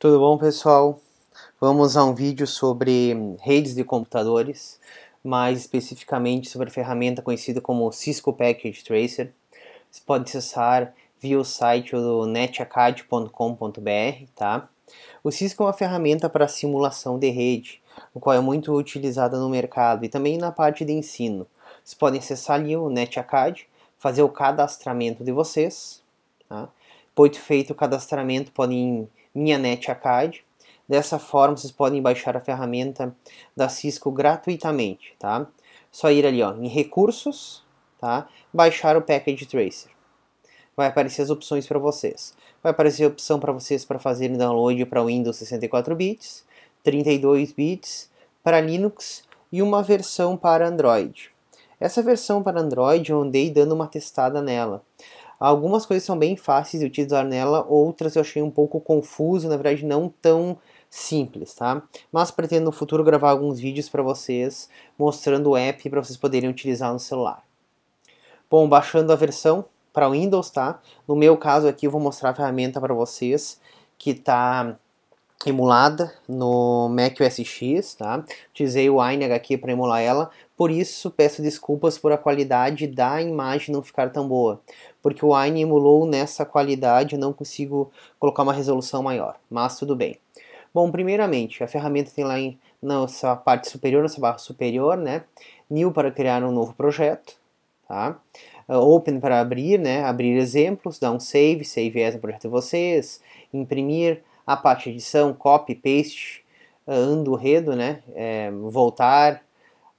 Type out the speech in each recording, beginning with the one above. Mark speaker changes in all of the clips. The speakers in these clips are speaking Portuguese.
Speaker 1: Tudo bom, pessoal? Vamos a um vídeo sobre redes de computadores, mais especificamente sobre a ferramenta conhecida como Cisco Package Tracer. Você pode acessar via o site do netacad.com.br, tá? O Cisco é uma ferramenta para simulação de rede, o qual é muito utilizada no mercado e também na parte de ensino. Vocês podem acessar ali o NetAcad, fazer o cadastramento de vocês, tá? Depois feito o cadastramento, podem minha NET ACAD. Dessa forma, vocês podem baixar a ferramenta da Cisco gratuitamente, tá? Só ir ali, ó, em Recursos, tá? Baixar o Package Tracer. Vai aparecer as opções para vocês. Vai aparecer a opção para vocês para fazer download para Windows 64 bits, 32 bits, para Linux e uma versão para Android. Essa versão para Android eu andei dando uma testada nela. Algumas coisas são bem fáceis de utilizar nela, outras eu achei um pouco confuso, na verdade não tão simples, tá? Mas pretendo no futuro gravar alguns vídeos para vocês mostrando o app para vocês poderem utilizar no celular. Bom, baixando a versão para Windows, tá? No meu caso aqui eu vou mostrar a ferramenta para vocês que está emulada no Mac OS X, tá? Utilizei o Wine aqui para emular ela. Por isso, peço desculpas por a qualidade da imagem não ficar tão boa, porque o Wine emulou nessa qualidade, eu não consigo colocar uma resolução maior, mas tudo bem. Bom, primeiramente, a ferramenta tem lá em nossa parte superior, nossa barra superior, né? New para criar um novo projeto, tá? open para abrir, né? Abrir exemplos, dar um save, save as no projeto de vocês, imprimir a parte edição, copy, paste, Undo ando, redo, né? É, voltar,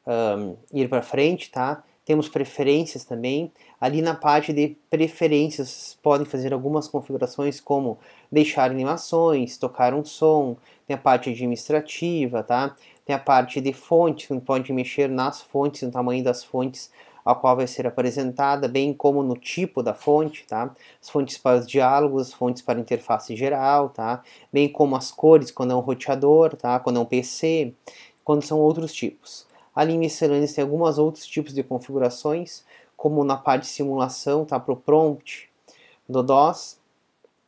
Speaker 1: um, ir para frente, tá? Temos preferências também. Ali na parte de preferências, podem fazer algumas configurações como deixar animações, tocar um som, tem a parte administrativa, tá? Tem a parte de fontes, pode mexer nas fontes, no tamanho das fontes a qual vai ser apresentada, bem como no tipo da fonte, tá? As fontes para os diálogos, as fontes para interface geral, tá? Bem como as cores quando é um roteador, tá? Quando é um PC, quando são outros tipos. Ali em miscelâneas tem alguns outros tipos de configurações, como na parte de simulação, tá? para o prompt do DOS.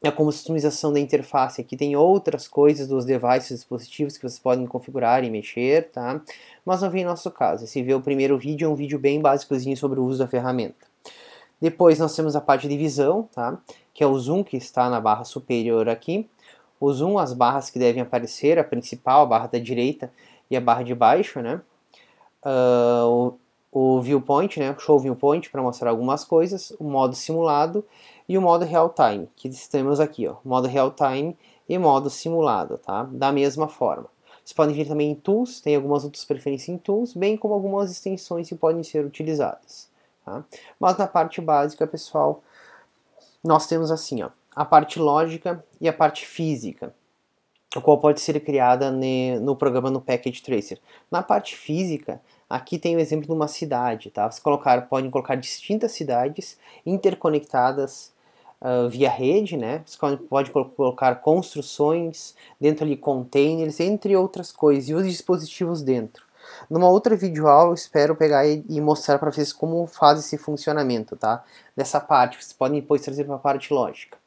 Speaker 1: A customização da interface aqui tem outras coisas dos devices, dispositivos que vocês podem configurar e mexer, tá? Mas não vem nosso caso. Esse vê o primeiro vídeo, é um vídeo bem básicozinho sobre o uso da ferramenta. Depois nós temos a parte de visão, tá? Que é o zoom que está na barra superior aqui. O zoom, as barras que devem aparecer, a principal, a barra da direita e a barra de baixo, né? uh, o, o viewpoint, né, show viewpoint para mostrar algumas coisas, o modo simulado e o modo real time, que temos aqui, ó, modo real time e modo simulado, tá? Da mesma forma. Vocês podem vir também em tools, tem algumas outras preferências em tools, bem como algumas extensões que podem ser utilizadas. Tá? Mas na parte básica, pessoal, nós temos assim, ó, a parte lógica e a parte física a qual pode ser criada ne, no programa no Package Tracer. Na parte física, aqui tem o um exemplo de uma cidade, tá? Vocês colocar, podem colocar distintas cidades interconectadas uh, via rede, né? Você pode colocar construções, dentro ali containers, entre outras coisas, e os dispositivos dentro. Numa outra videoaula, espero pegar e mostrar para vocês como faz esse funcionamento, tá? Dessa parte, vocês podem depois trazer para a parte lógica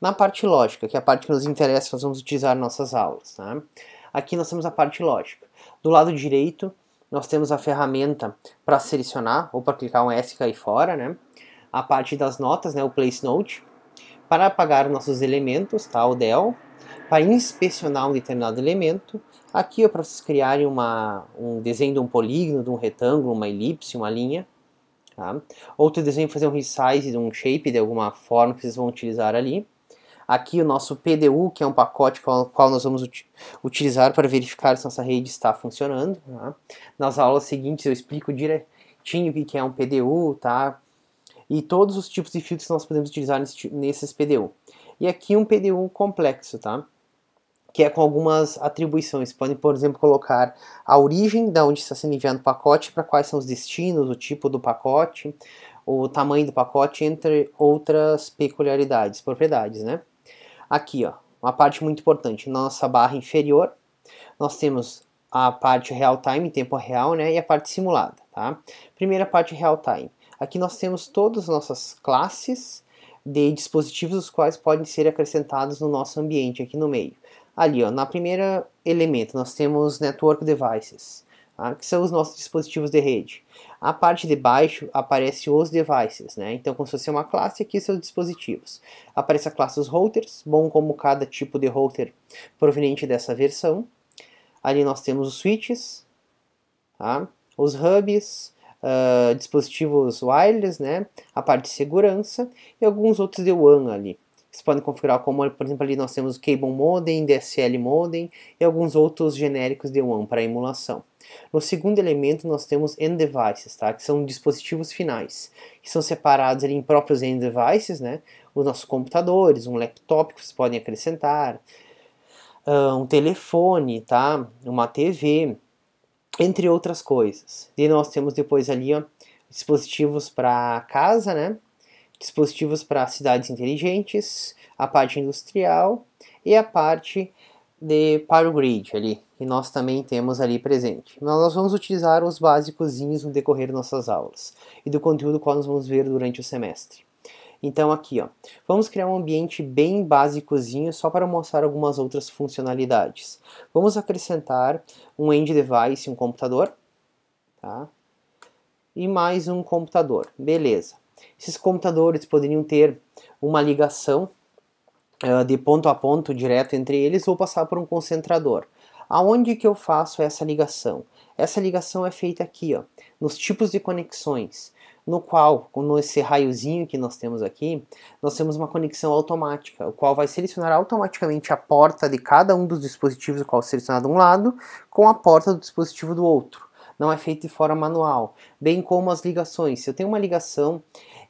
Speaker 1: na parte lógica, que é a parte que nos interessa, nós vamos utilizar nossas aulas. Tá? Aqui nós temos a parte lógica. Do lado direito, nós temos a ferramenta para selecionar ou para clicar um S e cair fora, né? A parte das notas, né, o Place Note, para apagar nossos elementos, tá, o del, para inspecionar um determinado elemento. Aqui é para vocês criarem uma, um desenho de um polígono, de um retângulo, uma elipse, uma linha. Tá? Outro desenho fazer um resize, um shape de alguma forma que vocês vão utilizar ali. Aqui o nosso PDU, que é um pacote qual, qual nós vamos ut utilizar para verificar se nossa rede está funcionando. Tá? Nas aulas seguintes eu explico direitinho o que é um PDU, tá? E todos os tipos de filtros que nós podemos utilizar nesse, nesses PDU. E aqui um PDU complexo, tá? que é com algumas atribuições. Podem, por exemplo, colocar a origem da onde está sendo enviado o pacote, para quais são os destinos, o tipo do pacote, o tamanho do pacote, entre outras peculiaridades, propriedades, né? Aqui, ó, uma parte muito importante, na nossa barra inferior, nós temos a parte real time, tempo real, né, e a parte simulada, tá? Primeira parte real time. Aqui nós temos todas as nossas classes de dispositivos os quais podem ser acrescentados no nosso ambiente aqui no meio. Ali, ó, na primeira elemento nós temos network devices ah, que são os nossos dispositivos de rede. A parte de baixo aparece os devices, né? Então, como se fosse uma classe, aqui os dispositivos. Aparece a classe dos routers, bom como cada tipo de router proveniente dessa versão. Ali nós temos os switches, tá? os hubs, uh, dispositivos wireless, né? a parte de segurança e alguns outros de WAN ali. Vocês podem configurar como, por exemplo, ali nós temos o Cable Modem, DSL Modem e alguns outros genéricos de WAN para emulação. No segundo elemento, nós temos end devices, tá? que são dispositivos finais, que são separados ali, em próprios end devices, né? os nossos computadores, um laptop que vocês podem acrescentar, ah, um telefone, tá? uma TV, entre outras coisas. E nós temos depois ali ó, dispositivos para casa, né? dispositivos para cidades inteligentes, a parte industrial e a parte de para o grid ali, que nós também temos ali presente. Mas nós vamos utilizar os básicos no decorrer das nossas aulas e do conteúdo qual nós vamos ver durante o semestre. Então aqui, ó, vamos criar um ambiente bem básicozinho só para mostrar algumas outras funcionalidades. Vamos acrescentar um end device, um computador, tá? E mais um computador, beleza. Esses computadores poderiam ter uma ligação uh, de ponto a ponto direto entre eles ou passar por um concentrador. Aonde que eu faço essa ligação? Essa ligação é feita aqui, ó, nos tipos de conexões, no qual, nesse raiozinho que nós temos aqui, nós temos uma conexão automática, o qual vai selecionar automaticamente a porta de cada um dos dispositivos, o qual é selecionado um lado, com a porta do dispositivo do outro. Não é feito de forma manual, bem como as ligações. Se eu tenho uma ligação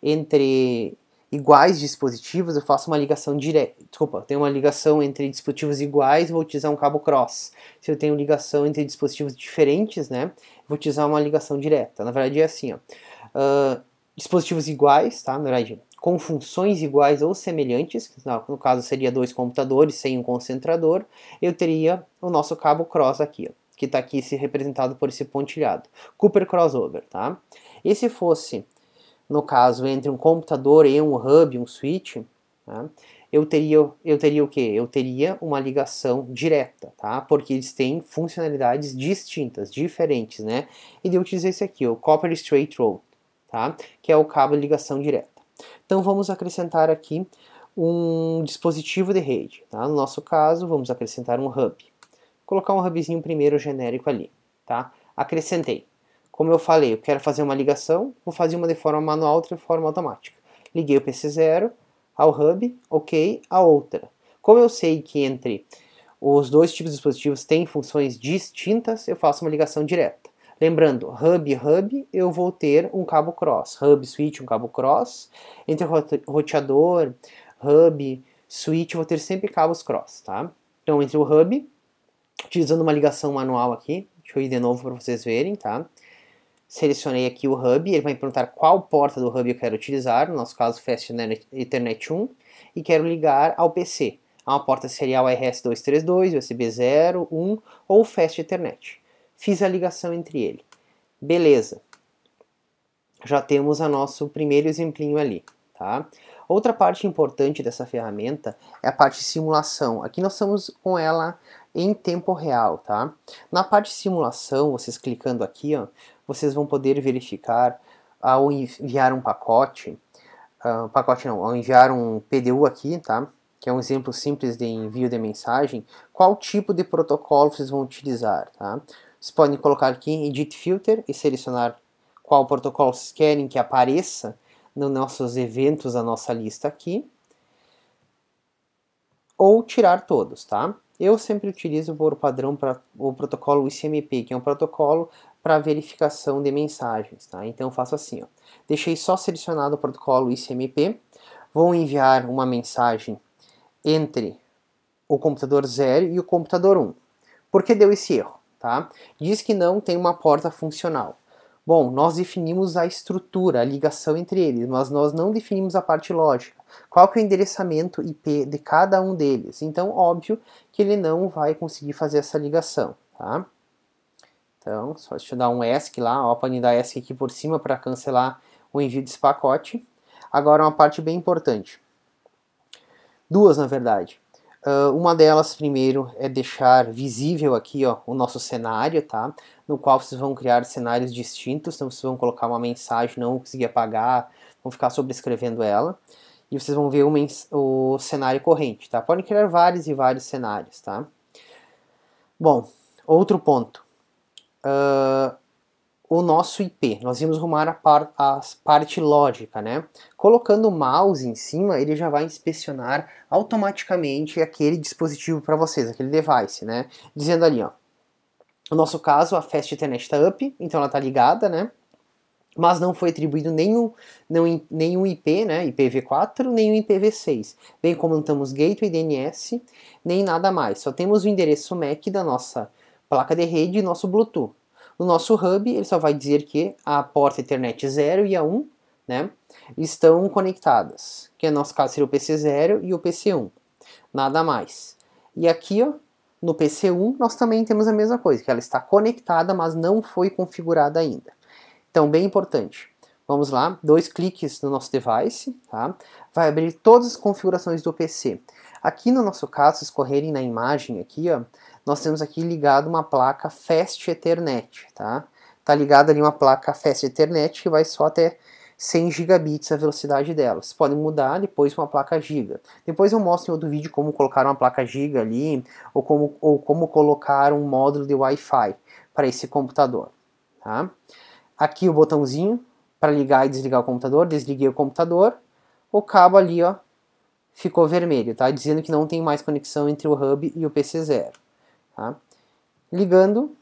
Speaker 1: entre iguais dispositivos, eu faço uma ligação direta. Desculpa, eu tenho uma ligação entre dispositivos iguais, vou utilizar um cabo cross. Se eu tenho ligação entre dispositivos diferentes, né, vou utilizar uma ligação direta. Na verdade é assim, ó. Uh, dispositivos iguais, tá? Na verdade, com funções iguais ou semelhantes, no caso seria dois computadores sem um concentrador, eu teria o nosso cabo cross aqui, ó, que está aqui se representado por esse pontilhado. Cooper crossover, tá? E se fosse no caso entre um computador e um hub, um switch, né, eu teria, eu teria o que? Eu teria uma ligação direta, tá? Porque eles têm funcionalidades distintas, diferentes, né? E eu utilizei esse aqui, o Copper Straight Road, tá? Que é o cabo de ligação direta. Então vamos acrescentar aqui um dispositivo de rede, tá? No nosso caso, vamos acrescentar um hub. Vou colocar um hubzinho primeiro genérico ali, tá? Acrescentei. Como eu falei, eu quero fazer uma ligação, vou fazer uma de forma manual, outra de forma automática. Liguei o PC0 ao hub, ok, a outra. Como eu sei que entre os dois tipos de dispositivos tem funções distintas, eu faço uma ligação direta. Lembrando, hub hub, eu vou ter um cabo cross. Hub switch, um cabo cross. Entre roteador, hub, switch, eu vou ter sempre cabos cross, tá? Então, entre o hub, utilizando uma ligação manual aqui, deixa eu ir de novo para vocês verem, tá? selecionei aqui o hub, ele vai me perguntar qual porta do hub eu quero utilizar, no nosso caso Fast Ethernet 1, e quero ligar ao PC, a uma porta serial RS232, USB 0, 1 ou Fast Ethernet. Fiz a ligação entre ele. Beleza. Já temos o nosso primeiro exemplinho ali. Tá? Outra parte importante dessa ferramenta é a parte de simulação. Aqui nós estamos com ela em tempo real. Tá? Na parte de simulação, vocês clicando aqui, ó, vocês vão poder verificar ao enviar um pacote, uh, pacote não, ao enviar um PDU aqui, tá? que é um exemplo simples de envio de mensagem, qual tipo de protocolo vocês vão utilizar. Tá? Vocês podem colocar aqui em Edit Filter e selecionar qual protocolo vocês querem que apareça nos nossos eventos, na nossa lista aqui. Ou tirar todos, tá? Eu sempre utilizo por padrão para o protocolo ICMP, que é um protocolo para verificação de mensagens. Tá? Então eu faço assim, ó. deixei só selecionado o protocolo ICMP, vou enviar uma mensagem entre o computador 0 e o computador 1. Um. Por que deu esse erro? Tá? Diz que não tem uma porta funcional. Bom, nós definimos a estrutura, a ligação entre eles, mas nós não definimos a parte lógica. Qual que é o endereçamento IP de cada um deles? Então, óbvio que ele não vai conseguir fazer essa ligação, tá? Então, só deixa eu dar um ESC lá, pode pane dar ESC aqui por cima para cancelar o envio desse pacote. Agora, uma parte bem importante. Duas, na verdade. Uh, uma delas, primeiro, é deixar visível aqui ó, o nosso cenário, tá? No qual vocês vão criar cenários distintos, então vocês vão colocar uma mensagem, não conseguir apagar, vão ficar sobrescrevendo ela. E vocês vão ver o, o cenário corrente, tá? Podem criar vários e vários cenários, tá? Bom, outro ponto uh, o nosso IP. Nós vamos arrumar a, par, a, parte lógica, né? Colocando o mouse em cima, ele já vai inspecionar automaticamente aquele dispositivo para vocês, aquele device, né? Dizendo ali, ó. No nosso caso, a Fast Internet está up, então ela está ligada, né? Mas não foi atribuído nenhum, nenhum IP, né? IPv4, nem IPv6. Bem como não temos gateway DNS, nem nada mais. Só temos o endereço MAC da nossa placa de rede e nosso Bluetooth. No nosso hub, ele só vai dizer que a porta Ethernet 0 e a 1 né, estão conectadas, que no nosso caso seria o PC0 e o PC1, nada mais. E aqui, ó, no PC1, nós também temos a mesma coisa, que ela está conectada, mas não foi configurada ainda. Então, bem importante. Vamos lá, dois cliques no nosso device, tá? vai abrir todas as configurações do PC. Aqui no nosso caso, se escorrerem na imagem aqui, ó, nós temos aqui ligado uma placa Fast Ethernet, tá? Tá ligada ali uma placa Fast Ethernet que vai só até 100 gigabits a velocidade dela. Vocês podem mudar depois uma placa giga. Depois eu mostro em outro vídeo como colocar uma placa giga ali, ou como, ou como colocar um módulo de Wi-Fi para esse computador. Tá? Aqui o botãozinho para ligar e desligar o computador. Desliguei o computador. O cabo ali ó, ficou vermelho, tá? dizendo que não tem mais conexão entre o hub e o PC0. Tá? Ligando,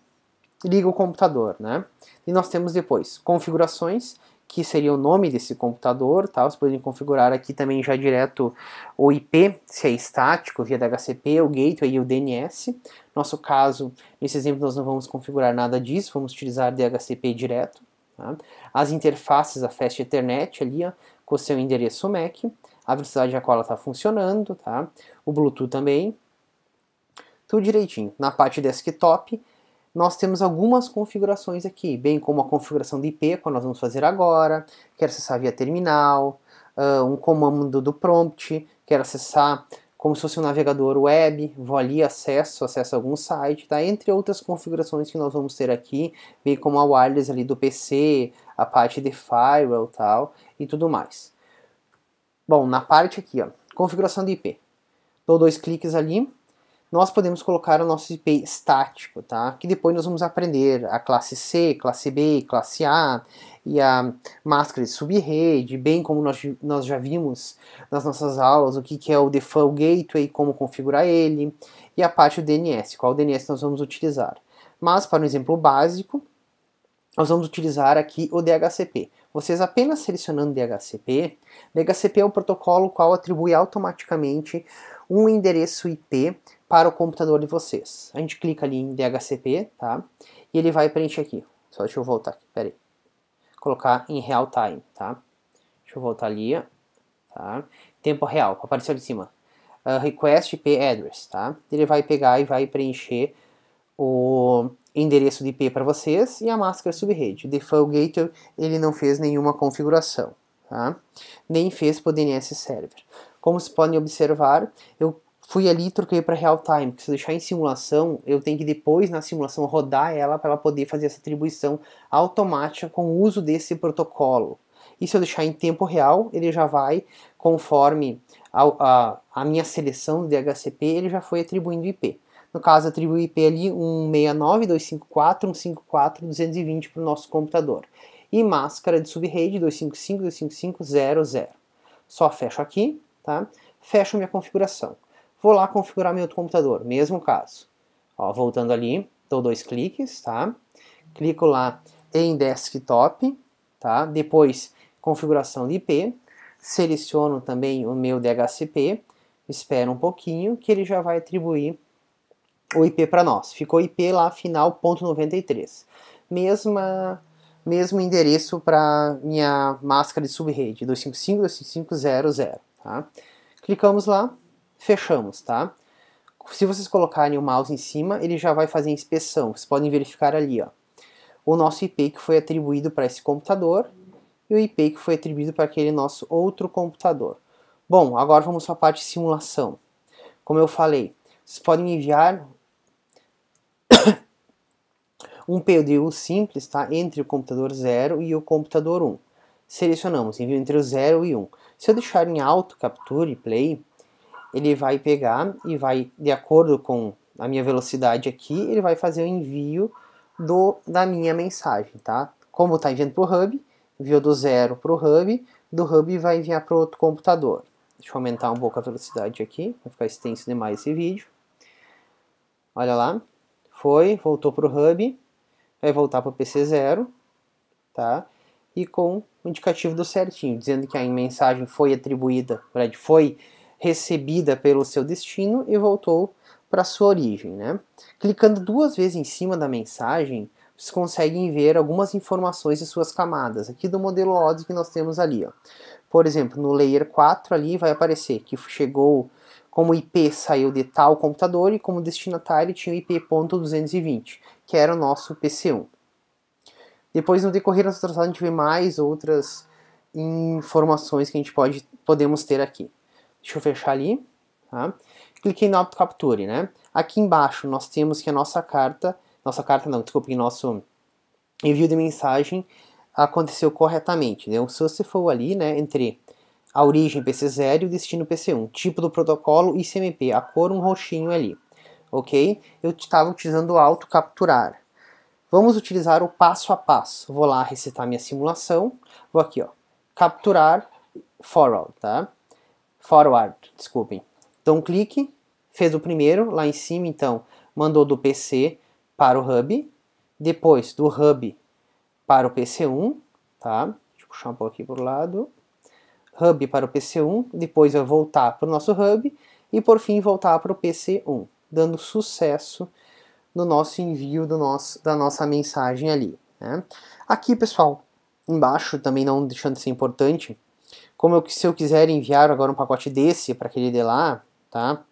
Speaker 1: liga o computador, né? E nós temos depois configurações, que seria o nome desse computador, tá? Vocês podem configurar aqui também já direto o IP, se é estático, via DHCP, o gateway e o DNS. Nosso caso, nesse exemplo, nós não vamos configurar nada disso, vamos utilizar DHCP direto. Tá? As interfaces, a Fast Ethernet ali, ó, com o seu endereço MAC, a velocidade a qual ela está funcionando, tá? O Bluetooth também, tudo direitinho. Na parte desktop, nós temos algumas configurações aqui, bem como a configuração de IP, que nós vamos fazer agora, quer acessar via terminal, uh, um comando do prompt, quer acessar como se fosse um navegador web, vou ali, acesso, acesso algum site, tá? entre outras configurações que nós vamos ter aqui, bem como a wireless ali do PC, a parte de firewall tal, e tudo mais. Bom, na parte aqui, ó, configuração de IP. Dou dois cliques ali, nós podemos colocar o nosso IP estático, tá? Que depois nós vamos aprender a classe C, classe B, classe A e a máscara de subrede, bem como nós, nós já vimos nas nossas aulas o que, que é o default gateway, como configurar ele e a parte do DNS, qual DNS nós vamos utilizar. Mas para um exemplo básico, nós vamos utilizar aqui o DHCP. Vocês apenas selecionando DHCP, DHCP é o protocolo qual atribui automaticamente um endereço IP para o computador de vocês. A gente clica ali em DHCP, tá? E ele vai preencher aqui. Só deixa eu voltar aqui, peraí. Colocar em real time, tá? Deixa eu voltar ali, tá? Tempo real, apareceu ali em cima. Uh, request IP address, tá? Ele vai pegar e vai preencher o endereço de IP para vocês e a máscara subrede. O Default Gator ele não fez nenhuma configuração, tá? nem fez para DNS Server. Como vocês podem observar, eu fui ali e troquei para real time, porque se deixar em simulação, eu tenho que depois na simulação rodar ela para ela poder fazer essa atribuição automática com o uso desse protocolo. E se eu deixar em tempo real, ele já vai conforme a, a, a minha seleção de DHCP, ele já foi atribuindo IP. No caso, atribui IP ali 169.254.154.220 para o nosso computador. E máscara de subrede 255.255.00. Só fecho aqui, tá? Fecho minha configuração. Vou lá configurar meu computador, mesmo caso. Ó, voltando ali, dou dois cliques, tá? Clico lá em desktop, tá? Depois, configuração de IP. Seleciono também o meu DHCP. Espero um pouquinho que ele já vai atribuir o IP para nós. Ficou IP lá final .93. Mesma mesmo endereço para minha máscara de subrede 255.255.00, tá? Clicamos lá, fechamos, tá? Se vocês colocarem o mouse em cima, ele já vai fazer a inspeção. Vocês podem verificar ali, ó. O nosso IP que foi atribuído para esse computador e o IP que foi atribuído para aquele nosso outro computador. Bom, agora vamos para a parte de simulação. Como eu falei, vocês podem enviar um PDU simples tá? entre o computador 0 e o computador 1. Um. Selecionamos, envio entre o 0 e 1. Um. Se eu deixar em alto, capture e play, ele vai pegar e vai, de acordo com a minha velocidade aqui, ele vai fazer o envio do, da minha mensagem, tá? Como está enviando para o Hub, enviou do zero para o Hub, do Hub vai enviar para outro computador. Deixa eu aumentar um pouco a velocidade aqui, vai ficar extenso demais esse vídeo. Olha lá, foi, voltou para o Hub, vai voltar para o pc zero, tá? E com o indicativo do certinho, dizendo que a mensagem foi atribuída, foi recebida pelo seu destino e voltou para sua origem. Né? Clicando duas vezes em cima da mensagem, vocês conseguem ver algumas informações de suas camadas, aqui do modelo odds que nós temos ali. Ó. Por exemplo, no layer 4 ali vai aparecer que chegou como IP saiu de tal computador e como destinatário tinha o IP.220, que era o nosso PC1. Depois, no decorrer da nossa a gente vê mais outras informações que a gente pode, podemos ter aqui. Deixa eu fechar ali. Tá? Cliquei no Auto Capture, né? Aqui embaixo nós temos que a nossa carta, nossa carta não, desculpe, nosso envio de mensagem aconteceu corretamente. Né? Então, se você for ali, né, entre a origem PC0 e o destino PC1, tipo do protocolo ICMP, a cor um roxinho ali, ok? Eu estava utilizando o Auto Capturar. Vamos utilizar o passo a passo. Vou lá recitar minha simulação, vou aqui, ó, capturar, forward, tá? forward, desculpem. Então, clique, fez o primeiro, lá em cima, então, mandou do PC para o Hub, depois do Hub para o PC1, tá? Deixa eu puxar um pouco aqui para o lado. Hub para o PC1, depois vai voltar para o nosso Hub e por fim voltar para o PC1, dando sucesso no nosso envio do nosso, da nossa mensagem ali. Né? Aqui, pessoal, embaixo, também não deixando de ser importante, como eu, se eu quiser enviar agora um pacote desse para aquele de lá, tá?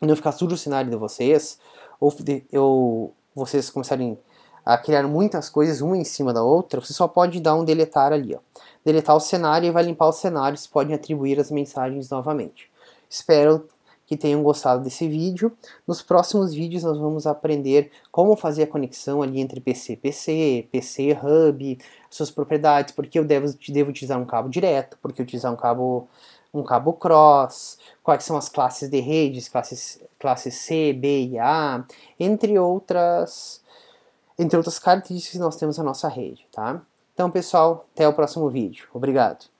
Speaker 1: E não ficar sujo o cenário de vocês, ou de, eu, vocês começarem a criar muitas coisas uma em cima da outra, você só pode dar um deletar ali, ó. Deletar o cenário e vai limpar o cenário, você pode atribuir as mensagens novamente. Espero que tenham gostado desse vídeo. Nos próximos vídeos nós vamos aprender como fazer a conexão ali entre PC PC, PC Hub, suas propriedades, porque eu devo, devo utilizar um cabo direto, porque utilizar um cabo um cabo cross, quais são as classes de redes, classes, classes C, B e A, entre outras, entre outras características que nós temos na nossa rede, tá? Então, pessoal, até o próximo vídeo. Obrigado!